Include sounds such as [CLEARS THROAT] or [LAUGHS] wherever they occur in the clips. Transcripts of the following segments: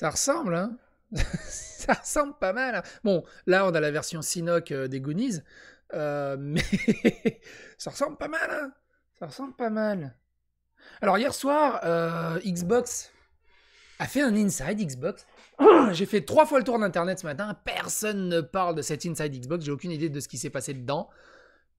Ça ressemble, hein [LAUGHS] Ça ressemble pas mal. Hein. bon, là, on a la version Sinoc euh, des Goonies, euh, [LAUGHS] mais ça ressemble pas mal, hein Ça ressemble pas mal. Alors, hier soir, euh, Xbox a fait un Inside Xbox. [COUGHS] J'ai fait trois fois le tour d'Internet ce matin. Personne ne parle de cet Inside Xbox. J'ai aucune idée de ce qui s'est passé dedans.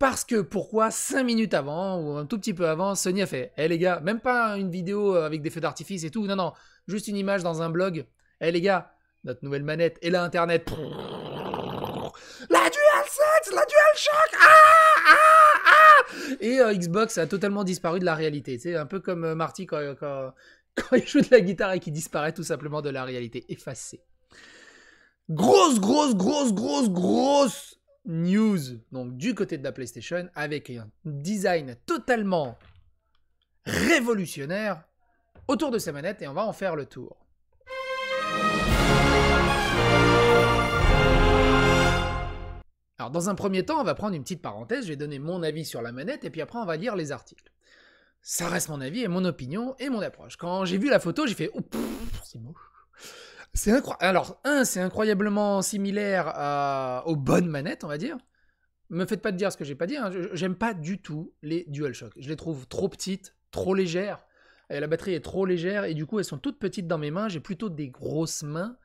Parce que pourquoi 5 minutes avant ou un tout petit peu avant, Sony a fait Eh les gars, même pas une vidéo euh, avec des feux d'artifice et tout, non, non, juste une image dans un blog. Eh les gars, notre nouvelle manette et la Internet. La DualSense, la DualShock ah, ah, ah. Et euh, Xbox a totalement disparu de la réalité. C'est un peu comme euh, Marty quand, [LAUGHS] quand il joue de la guitare et qui disparaît tout simplement de la réalité, effacé. Grosse, grosse, grosse, grosse, grosse news donc du côté de la PlayStation avec un design totalement révolutionnaire autour de sa manette et on va en faire le tour. Alors dans un premier temps, on va prendre une petite parenthèse, je vais donner mon avis sur la manette et puis après on va lire les articles. Ça reste mon avis et mon opinion et mon approche. Quand j'ai vu la photo, j'ai fait c'est c'est incroyable. Alors, un, c'est incroyablement similaire aux bonnes manettes, on va dire. Me faites pas de dire ce que j'ai pas dit. Hein. J'aime pas du tout les DualShock. Je les trouve trop petites, trop légères. la batterie est trop légère et du coup, elles sont toutes petites dans mes mains. J'ai plutôt des grosses mains.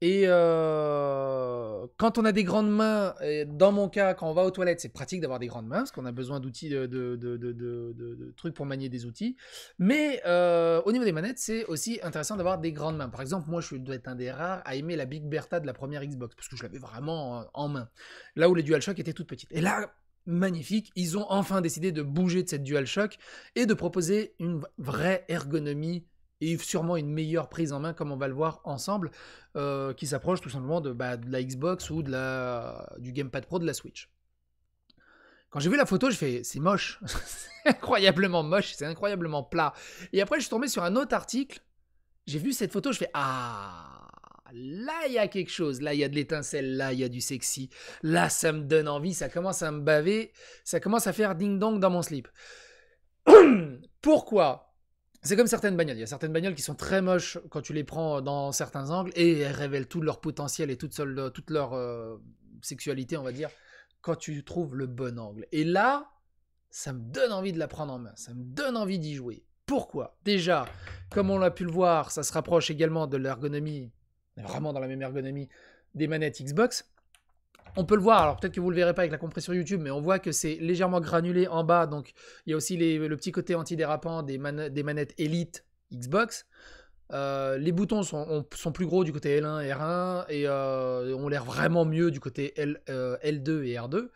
Et euh, quand on a des grandes mains, et dans mon cas, quand on va aux toilettes, c'est pratique d'avoir des grandes mains, parce qu'on a besoin d'outils, de, trucs pour manier des outils. Mais euh, au niveau des manettes, c'est aussi intéressant d'avoir des grandes mains. Par exemple, moi, je dois être un des rares à aimer la Big Bertha de la première Xbox, parce que je l'avais vraiment euh, en main. Là où les DualShock étaient toutes petites. Et là, magnifique. Ils ont enfin décidé de bouger de cette DualShock et de proposer une vraie ergonomie et sûrement une meilleure prise en main, comme on va le voir ensemble, euh, qui s'approche tout simplement de, bah, de, la Xbox ou de la, du Gamepad Pro de la Switch. Quand j'ai vu la photo, je fais c'est moche, [LAUGHS] c'est incroyablement moche, c'est incroyablement plat. Et après, je suis tombé sur un autre article, j'ai vu cette photo, je fais ah là il y a quelque chose, là il y a de l'étincelle, là il y a du sexy, là ça me donne envie, ça commence à me baver, ça commence à faire ding dong dans mon slip. [CLEARS THROAT] Pourquoi c'est comme certaines bagnoles. Il y a certaines bagnoles qui sont très moches quand tu les prends dans certains angles et elles révèlent tout leur potentiel et toute, leur euh, sexualité, on va dire, quand tu trouves le bon angle. Et là, ça me donne envie de la prendre en main. Ça me donne envie d'y jouer. Pourquoi Déjà, comme on l'a pu le voir, ça se rapproche également de l'ergonomie, vraiment dans la même ergonomie, des manettes Xbox. On peut le voir, alors peut-être que vous ne le verrez pas avec la compression YouTube, mais on voit que c'est légèrement granulé en bas. Donc il y a aussi le petit côté antidérapant des, des manettes Elite Xbox. Euh, les boutons sont, plus gros du côté L1 et R1 euh, et ont l'air vraiment mieux du côté L2 euh, et R2.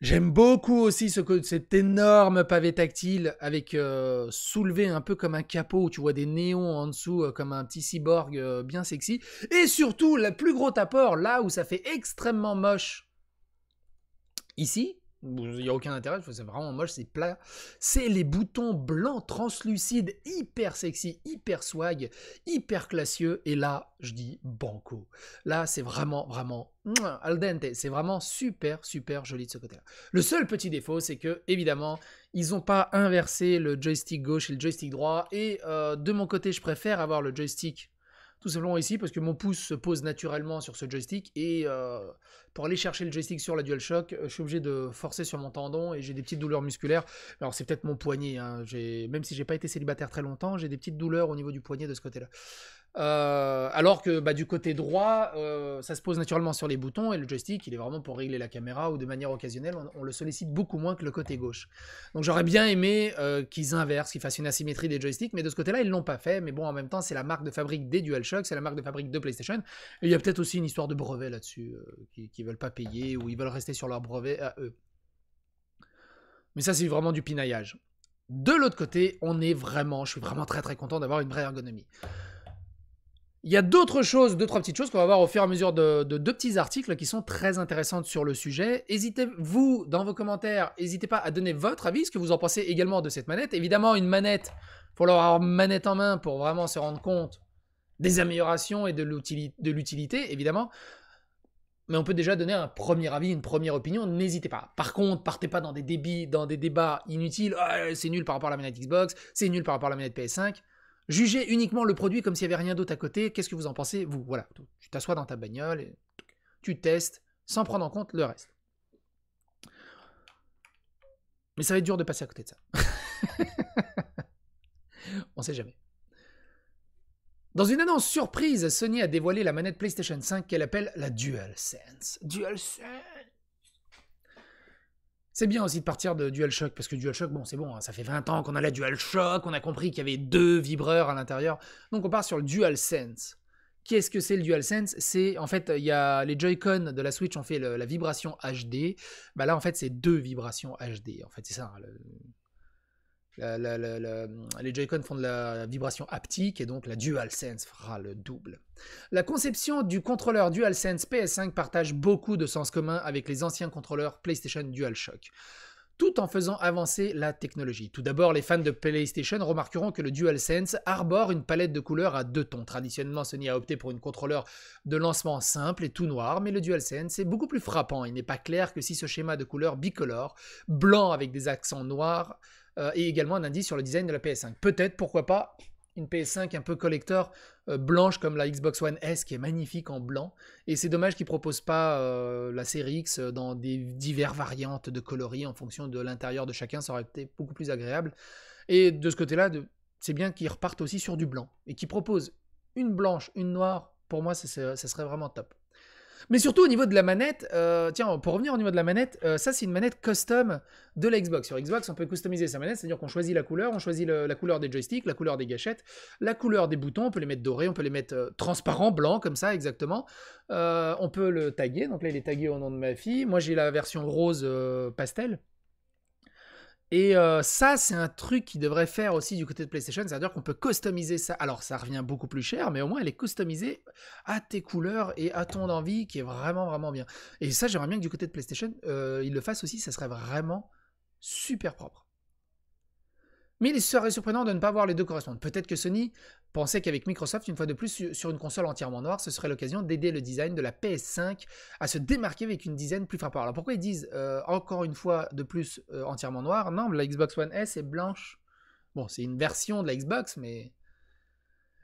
J'aime beaucoup aussi ce, cet énorme pavé tactile avec euh, soulevé un peu comme un capot où tu vois des néons en dessous euh, comme un petit cyborg euh, bien sexy. Et surtout, le plus gros apport là où ça fait extrêmement moche ici, il n'y a aucun intérêt, c'est vraiment moche, c'est plat. C'est les boutons blancs translucides, hyper sexy, hyper swag, hyper classieux. Et là, je dis banco. Là, c'est vraiment, vraiment al dente. C'est vraiment super, super joli de ce côté-là. Le seul petit défaut, c'est que, évidemment, ils n'ont pas inversé le joystick gauche et le joystick droit. Et euh, de mon côté, je préfère avoir le joystick tout simplement ici parce que mon pouce se pose naturellement sur ce joystick et euh, pour aller chercher le joystick sur la DualShock, euh, je suis obligé de forcer sur mon tendon et j'ai des petites douleurs musculaires. Alors c'est peut-être mon poignet, hein. même si j'ai pas été célibataire très longtemps, j'ai des petites douleurs au niveau du poignet de ce côté-là. Euh, alors que bah, du côté droit, euh, ça se pose naturellement sur les boutons et le joystick, il est vraiment pour régler la caméra ou de manière occasionnelle, on, le sollicite beaucoup moins que le côté gauche. Donc j'aurais bien aimé qu'ils inversent, qu'ils fassent une asymétrie des joysticks, mais de ce côté-là, ils l'ont pas fait. Mais bon, en même temps, c'est la marque de fabrique des DualShock, c'est la marque de fabrique de PlayStation. Et il y a peut-être aussi une histoire de brevet là-dessus qui, qui, ne veulent pas payer ou ils veulent rester sur leur brevet à eux. Mais ça, c'est vraiment du pinaillage. De l'autre côté, on est vraiment, je suis vraiment très très content d'avoir une vraie ergonomie. Il y a d'autres choses, deux, trois petites choses qu'on va voir au fur et à mesure de, deux petits articles qui sont très intéressantes sur le sujet. Hésitez, vous, dans vos commentaires, n'hésitez pas à donner votre avis, ce que vous en pensez également de cette manette. Évidemment, une manette, il faut l'avoir manette en main pour vraiment se rendre compte des améliorations et de l'utilité, évidemment mais on peut déjà donner un premier avis, une première opinion, n'hésitez pas. Par contre, partez pas dans des dans des débats inutiles, ah, c'est nul par rapport à la manette Xbox, c'est nul par rapport à la manette PS5. Jugez uniquement le produit comme s'il n'y avait rien d'autre à côté, qu'est-ce que vous en pensez Vous, voilà, tu t'assois dans ta bagnole, et tu testes, sans prendre en compte le reste. Mais ça va être dur de passer à côté de ça. [LAUGHS] On sait jamais. Dans une annonce surprise, Sony a dévoilé la manette PlayStation 5 qu'elle appelle la DualSense. DualSense c'est bien aussi de partir de DualShock, parce que DualShock, bon, c'est bon, hein, ça fait 20 ans qu'on a la DualShock, on a compris qu'il y avait deux vibreurs à l'intérieur. Donc on part sur le DualSense. Qu'est-ce que c'est le DualSense C'est en fait, il y a les Joy-Con de la Switch ont fait la vibration HD. Bah là, en fait, c'est deux vibrations HD. En fait, c'est ça. Hein, le, les Joy-Con font de la vibration haptique et donc la DualSense fera le double. La conception du contrôleur DualSense PS5 partage beaucoup de sens commun avec les anciens contrôleurs PlayStation DualShock tout en faisant avancer la technologie. Tout d'abord, les fans de PlayStation remarqueront que le DualSense arbore une palette de couleurs à deux tons. Traditionnellement, Sony a opté pour une contrôleur de lancement simple et tout noir, mais le DualSense est beaucoup plus frappant. Il n'est pas clair que si ce schéma de couleurs bicolore, blanc avec des accents noirs, est euh, également un indice sur le design de la PS5. Peut-être, pourquoi pas, une PS5 un peu collector euh, blanche comme la Xbox One S qui est magnifique en blanc. Et c'est dommage qu'ils proposent pas euh, la série X euh, dans des diverses variantes de coloris en fonction de l'intérieur de chacun, ça aurait été beaucoup plus agréable. Et de ce côté-là, c'est bien qu'ils repartent aussi sur du blanc et qu'ils proposent une blanche, une noire. Pour moi, ça serait vraiment top. Mais surtout au niveau de la manette, euh, tiens, pour revenir au niveau de la manette, euh, ça c'est une manette custom de l'Xbox. Sur Xbox, on peut customiser sa manette, c'est-à-dire qu'on choisit la couleur, on choisit la couleur des joysticks, la couleur des gâchettes, la couleur des boutons, on peut les mettre dorés, on peut les mettre euh, transparents, blancs, comme ça exactement. on peut le taguer, donc là il est tagué au nom de ma fille. Moi j'ai la version rose pastel. Et euh, ça, c'est un truc qui devrait faire aussi du côté de PlayStation, c'est-à-dire qu'on peut customiser ça. Alors, ça revient beaucoup plus cher, mais au moins, elle est customisée à tes couleurs et à ton envie, qui est vraiment, vraiment bien. Et ça, j'aimerais bien que du côté de PlayStation, il euh, ils le fassent aussi, ça serait vraiment super propre. Mais il serait surprenant de ne pas voir les deux correspondre. Peut-être que Sony pensait qu'avec Microsoft, une fois de plus, sur une console entièrement noire, ce serait l'occasion d'aider le design de la PS5 à se démarquer avec une dizaine plus frappante. Alors pourquoi ils disent euh, encore une fois de plus euh, entièrement noire Non, la Xbox One S est blanche. Bon, c'est une version de la Xbox, mais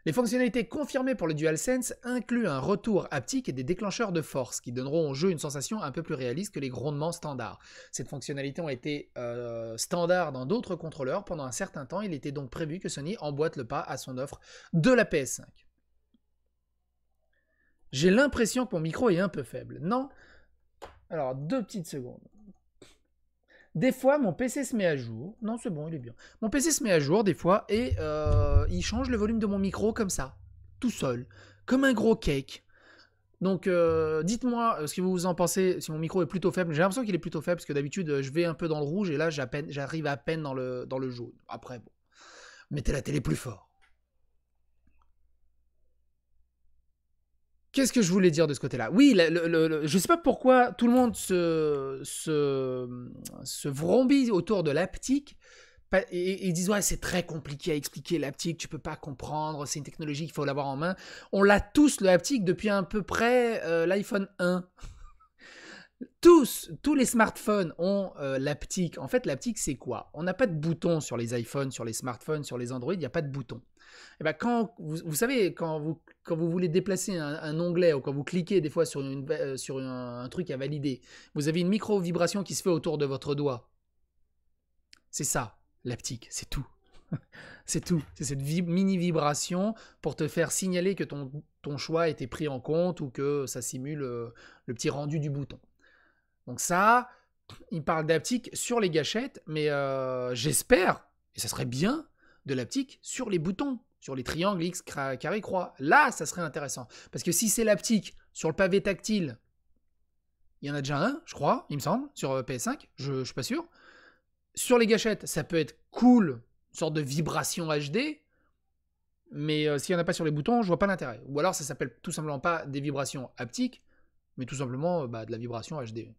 les fonctionnalités confirmées pour le DualSense incluent un retour haptique et des déclencheurs de force qui donneront au jeu une sensation un peu plus réaliste que les grondements standards. Cette fonctionnalité a été euh, standard dans d'autres contrôleurs pendant un certain temps, il était donc prévu que Sony emboîte le pas à son offre de la PS5. J'ai l'impression que mon micro est un peu faible. Non Alors, deux petites secondes. Des fois, mon PC se met à jour. Non, c'est bon, il est bien. Mon PC se met à jour des fois et euh, il change le volume de mon micro comme ça, tout seul, comme un gros cake. Donc, euh, dites-moi euh, ce que vous en pensez, si mon micro est plutôt faible. J'ai l'impression qu'il est plutôt faible, parce que d'habitude, je vais un peu dans le rouge, et là, j'arrive à peine dans le, dans le jaune. Après, bon. Mettez la télé plus fort. Qu'est-ce que je voulais dire de ce côté-là Oui, je ne sais pas pourquoi tout le monde se, se, se vrombit autour de l'aptique et, ils disent ouais c'est très compliqué à expliquer l'aptique, tu ne peux pas comprendre, c'est une technologie qu'il faut l'avoir en main. On l'a tous le haptique depuis à peu près euh, l'iPhone 1. Tous, tous les smartphones ont euh, l'aptique. En fait, l'aptique, c'est quoi On n'a pas de bouton sur les iPhones, sur les smartphones, sur les Android, il n'y a pas de bouton. Et eh ben quand vous, savez, quand vous, quand vous voulez déplacer un, onglet ou quand vous cliquez des fois sur, une, euh, sur un, truc à valider, vous avez une micro-vibration qui se fait autour de votre doigt. C'est ça, l'aptique, c'est tout. [LAUGHS] c'est tout. C'est cette mini-vibration pour te faire signaler que ton, choix a été pris en compte ou que ça simule euh, le petit rendu du bouton. Donc ça, il parle d'aptique sur les gâchettes, mais euh, j'espère, et ça serait bien, de l'aptique sur les boutons, sur les triangles X, carré, croix. Là, ça serait intéressant. Parce que si c'est l'aptique sur le pavé tactile, il y en a déjà un, je crois, il me semble, sur euh, PS5, je ne suis pas sûr. Sur les gâchettes, ça peut être cool, une sorte de vibration HD, mais euh, s'il n'y en a pas sur les boutons, je vois pas l'intérêt. Ou alors ça s'appelle tout simplement pas des vibrations aptiques, mais tout simplement bah, de la vibration HD.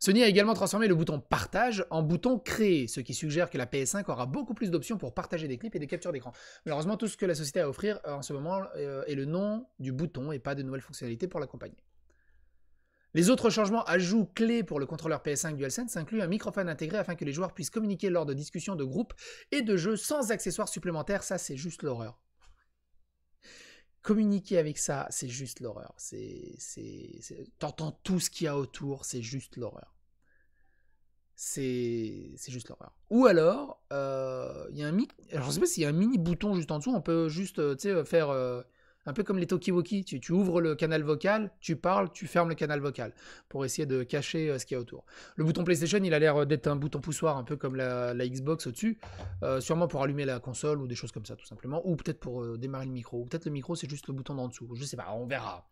Sony a également transformé le bouton partage en bouton créer, ce qui suggère que la PS5 aura beaucoup plus d'options pour partager des clips et des captures d'écran. Malheureusement, tout ce que la société a à offrir euh, en ce moment euh, est le nom du bouton et pas de nouvelles fonctionnalités pour l'accompagner. Les autres changements ajouts clés pour le contrôleur PS5 DualSense incluent un microphone intégré afin que les joueurs puissent communiquer lors de discussions de groupe et de jeux sans accessoires supplémentaires, ça c'est juste l'horreur communiquer avec ça, c'est juste l'horreur. c'est, T'entends tout ce qu'il y a autour, c'est juste l'horreur. C'est, juste l'horreur. Ou alors, euh, il y a un mini, je sais pas s'il y a un mini bouton juste en dessous, on peut juste, euh, tu sais, euh, faire un peu comme les Toki Woki. tu, ouvres le canal vocal, tu parles, tu fermes le canal vocal pour essayer de cacher euh, ce qu'il y a autour. Le bouton PlayStation, il a l'air euh, d'être un bouton poussoir, un peu comme la, Xbox au-dessus, euh, sûrement pour allumer la console ou des choses comme ça, tout simplement, ou peut-être pour démarrer le micro, ou peut-être le micro c'est juste le bouton d'en dessous, je sais pas, on verra.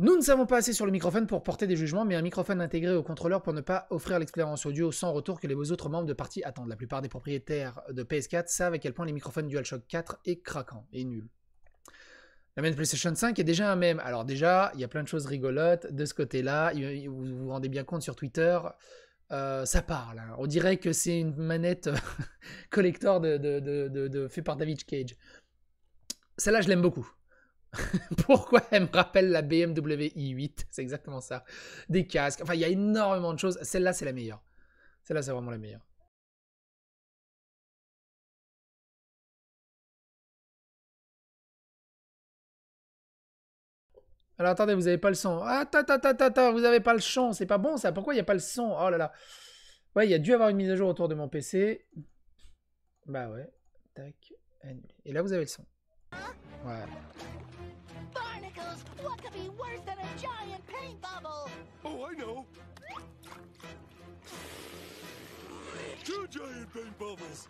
Nous ne savons pas assez sur le microphone pour porter des jugements, mais un microphone intégré au contrôleur pour ne pas offrir l'expérience audio sans retour que les autres membres de partie attendent. La plupart des propriétaires de PS4 savent à quel point les microphones DualShock 4 est craquant et nul. La même PlayStation 5 est déjà un même. Alors déjà, il y a plein de choses rigolotes de ce côté-là. Vous vous rendez bien compte sur Twitter, euh, ça parle. Hein. On dirait que c'est une manette euh, [LAUGHS] collector de, de, fait par David Cage. Celle-là, je l'aime beaucoup. [LAUGHS] Pourquoi elle me rappelle la BMW i8 C'est exactement ça. Des casques. Enfin, il y a énormément de choses. Celle-là, c'est la meilleure. Celle-là, c'est vraiment la meilleure. Alors attendez, vous n'avez pas le son. Ah, ta, ta, ta, ta, vous avez pas le son. C'est pas bon ça. Pourquoi il n'y a pas le son Oh là là. Ouais, il y a dû avoir une mise à jour autour de mon PC. Bah ouais. Tac. Et là, vous avez le son. Ouais what could be worse than a giant paint bubble? Oh, I know. Two giant paint bubbles.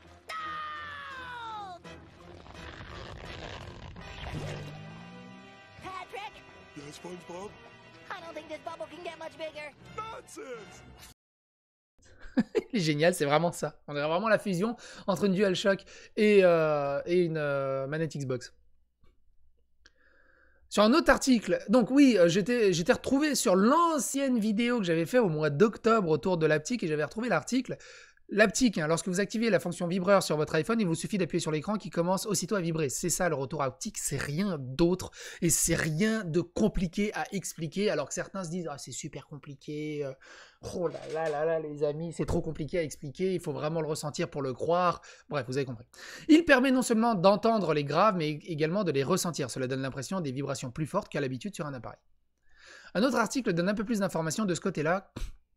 Patrick? Yes, SpongeBob? I don't think this bubble can get much bigger. Nonsense! [LAUGHS] Il est génial, c'est vraiment ça. On a vraiment la fusion entre une DualShock et, euh, et une euh, Box. Sur un autre article, donc oui, euh, j'étais retrouvé sur l'ancienne vidéo que j'avais fait au mois d'octobre autour de l'aptique et j'avais retrouvé l'article L'aptique, hein. lorsque vous activez la fonction vibreur sur votre iPhone, il vous suffit d'appuyer sur l'écran qui commence aussitôt à vibrer. C'est ça le retour optique, c'est rien d'autre et c'est rien de compliqué à expliquer alors que certains se disent ah, c'est super compliqué. Euh, oh là là là là les amis, c'est trop compliqué à expliquer, il faut vraiment le ressentir pour le croire. Bref, vous avez compris. Il permet non seulement d'entendre les graves mais également de les ressentir. Cela donne l'impression des vibrations plus fortes qu'à l'habitude sur un appareil. Un autre article donne un peu plus d'informations de ce côté-là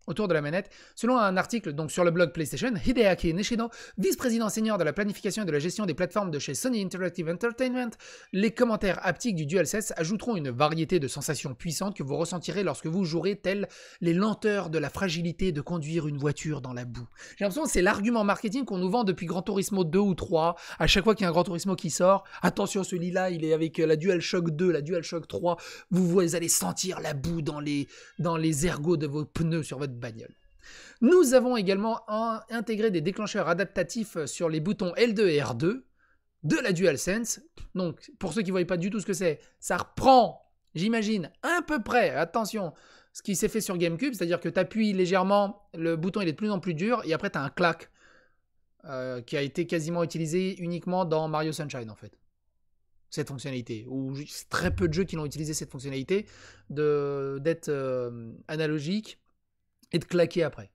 autour de la manette, selon un article donc sur le blog PlayStation, Hideaki Nishino, vice-président senior de la planification et de la gestion des plateformes de chez Sony Interactive Entertainment, les commentaires haptiques du DualSense ajouteront une variété de sensations puissantes que vous ressentirez lorsque vous jouerez, telles les lenteurs de la fragilité de conduire une voiture dans la boue. J'ai l'impression que c'est l'argument marketing qu'on nous vend depuis Gran Turismo 2 ou 3, à chaque fois qu'il y a un Gran Turismo qui sort, attention celui-là, il est avec euh, la DualShock 2, la DualShock 3, vous, vous allez sentir la boue dans les, dans les ergots de vos pneus sur votre bagnole. Nous avons également intégré des déclencheurs adaptatifs euh, sur les boutons L2 et R2 de la DualSense. Donc, pour ceux qui ne voient pas du tout ce que c'est, ça reprend, j'imagine, à peu près, attention, ce qui s'est fait sur GameCube, c'est-à-dire que tu appuies légèrement, le bouton il est de plus en plus dur, et après tu as un clac euh, qui a été quasiment utilisé uniquement dans Mario Sunshine en fait. Cette fonctionnalité, ou très peu de jeux qui l'ont utilisé cette fonctionnalité, d'être euh, analogique et de claquer après.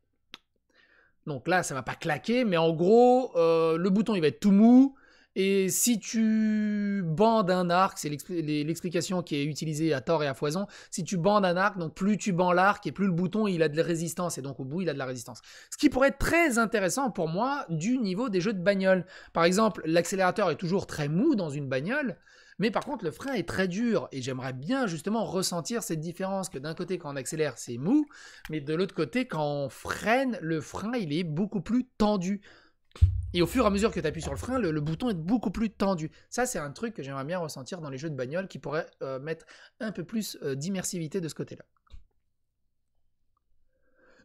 Donc là, ça va pas claquer, mais en gros, euh, le bouton, il va être tout mou. Et si tu bandes un arc, c'est l'explication qui est utilisée à tort et à foison, si tu bandes un arc, donc plus tu bandes l'arc et plus le bouton il a de la résistance, et donc au bout il a de la résistance. Ce qui pourrait être très intéressant pour moi du niveau des jeux de bagnole. Par exemple, l'accélérateur est toujours très mou dans une bagnole, mais par contre, le frein est très dur et j'aimerais bien justement ressentir cette différence que d'un côté, quand on accélère, c'est mou, mais de l'autre côté, quand on freine, le frein, il est beaucoup plus tendu. Et au fur et à mesure que tu appuies sur le frein, le, bouton est beaucoup plus tendu. Ça, c'est un truc que j'aimerais bien ressentir dans les jeux de bagnole qui pourrait euh, mettre un peu plus euh, d'immersivité de ce côté-là.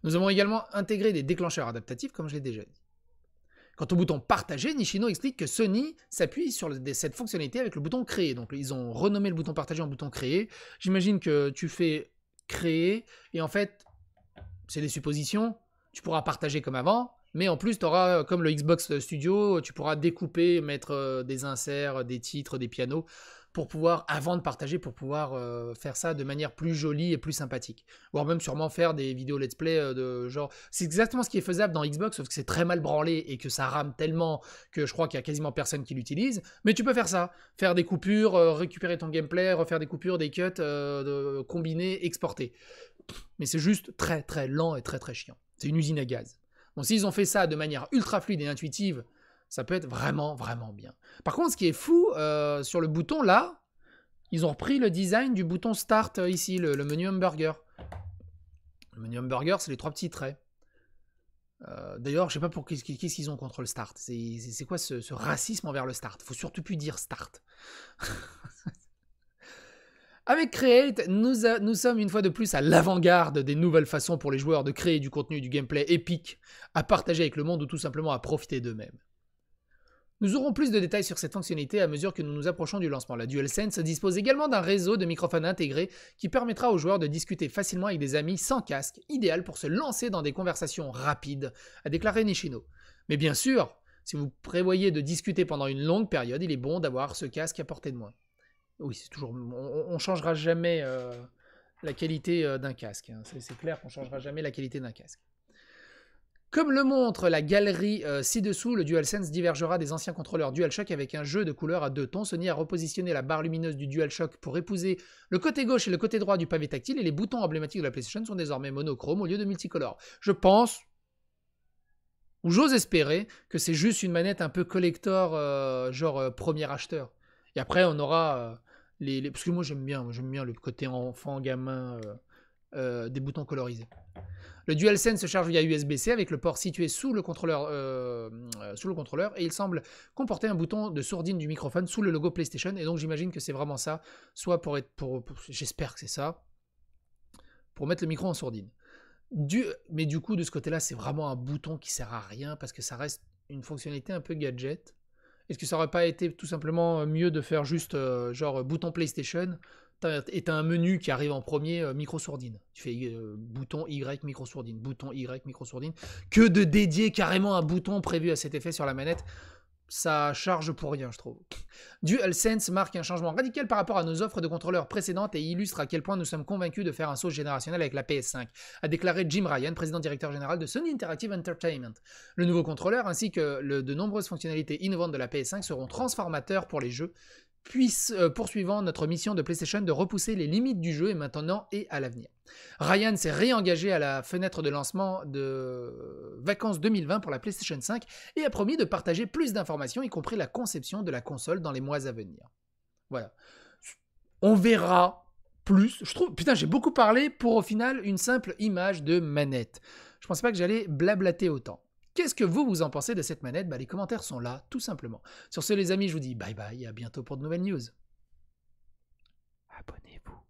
Nous avons également intégré des déclencheurs adaptatifs, comme je l'ai déjà dit. Quant au bouton partager, Nishino explique que Sony s'appuie sur cette fonctionnalité avec le bouton créer. Donc ils ont renommé le bouton partager en bouton créer. J'imagine que tu fais créer et en fait, c'est des suppositions. Tu pourras partager comme avant, mais en plus, tu auras, euh, comme le Xbox Studio, tu pourras découper, mettre euh, des inserts, des titres, des pianos pour pouvoir, avant de partager, pour pouvoir euh, faire ça de manière plus jolie et plus sympathique. Voire même sûrement faire des vidéos let's play euh, de genre. C'est exactement ce qui est faisable dans Xbox, sauf que c'est très mal branlé et que ça rame tellement que je crois qu'il y a quasiment personne qui l'utilise. Mais tu peux faire ça. Faire des coupures, euh, récupérer ton gameplay, refaire des coupures, des cuts, de, combiner, exporter. Mais c'est juste très très lent et très très chiant. C'est une usine à gaz. Bon, s'ils ont fait ça de manière ultra fluide et intuitive, ça peut être vraiment, vraiment bien. Par contre, ce qui est fou, euh, sur le bouton là, ils ont repris le design du bouton Start euh, ici, le, menu hamburger. Le menu hamburger, c'est les trois petits traits. Euh, d'ailleurs, je sais pas pour qu'est-ce qu'ils ont contre le start. C'est quoi ce, racisme envers le start Faut surtout plus dire start. [LAUGHS] Avec Create, nous, nous, sommes une fois de plus à l'avant-garde des nouvelles façons pour les joueurs de créer du contenu, du gameplay épique, à partager avec le monde ou tout simplement à profiter d'eux-mêmes. Nous aurons plus de détails sur cette fonctionnalité à mesure que nous nous approchons du lancement. La DualSense dispose également d'un réseau de microphones intégrés qui permettra aux joueurs de discuter facilement avec des amis sans casque, idéal pour se lancer dans des conversations rapides, a déclaré Nishino. Mais bien sûr, si vous prévoyez de discuter pendant une longue période, il est bon d'avoir ce casque à portée de moi. Oui, c'est toujours. On, ne changera jamais euh, la qualité euh, d'un casque. Hein. C'est clair qu'on changera jamais la qualité d'un casque. Comme le montre la galerie euh, ci-dessous, le DualSense divergera des anciens contrôleurs DualShock avec un jeu de couleurs à deux tons. Sony a repositionné la barre lumineuse du DualShock pour épouser le côté gauche et le côté droit du pavé tactile et les boutons emblématiques de la PlayStation sont désormais monochromes au lieu de multicolores. Je pense, ou j'ose espérer, que c'est juste une manette un peu collector, euh, genre euh, premier acheteur. Et après, on aura les, les, Parce que moi j'aime bien, j'aime bien le côté enfant, gamin, des boutons colorisés. Le DualSense se charge via USB-C avec le port situé euh, euh, sous le contrôleur, et il semble comporter un bouton de sourdine du microphone sous le logo PlayStation. Et donc j'imagine que c'est vraiment ça, soit pour être, pour, j'espère que c'est ça, pour mettre le micro en sourdine. mais du coup, de ce côté-là, c'est vraiment un bouton qui sert à rien parce que ça reste une fonctionnalité un peu gadget. Est-ce que ça aurait pas été tout simplement mieux de faire juste euh, genre bouton PlayStation est un menu qui arrive en premier, euh, micro-sourdine. Tu fais euh, bouton Y, micro-sourdine, bouton Y, micro-sourdine. Que de dédier carrément un bouton prévu à cet effet sur la manette, ça charge pour rien, je trouve. DualSense marque un changement radical par rapport à nos offres de contrôleurs précédentes et illustre à quel point nous sommes convaincus de faire un saut générationnel avec la PS5, a déclaré Jim Ryan, président-directeur général de Sony Interactive Entertainment. Le nouveau contrôleur ainsi que de nombreuses fonctionnalités innovantes de la PS5 seront transformateurs pour les jeux puisse, euh, poursuivant notre mission de PlayStation de repousser les limites du jeu et maintenant et à l'avenir. Ryan s'est réengagé à la fenêtre de lancement de vacances 2020 pour la PlayStation 5 et a promis de partager plus d'informations, y compris la conception de la console dans les mois à venir. Voilà. On verra plus. Je trouve, putain, j'ai beaucoup parlé pour au final une simple image de manette. Je pensais pas que j'allais blablater autant. Qu'est-ce que vous, vous en pensez de cette manette bah, Les commentaires sont là, tout simplement. Sur ce, les amis, je vous dis bye bye et à bientôt pour de nouvelles news. Abonnez-vous.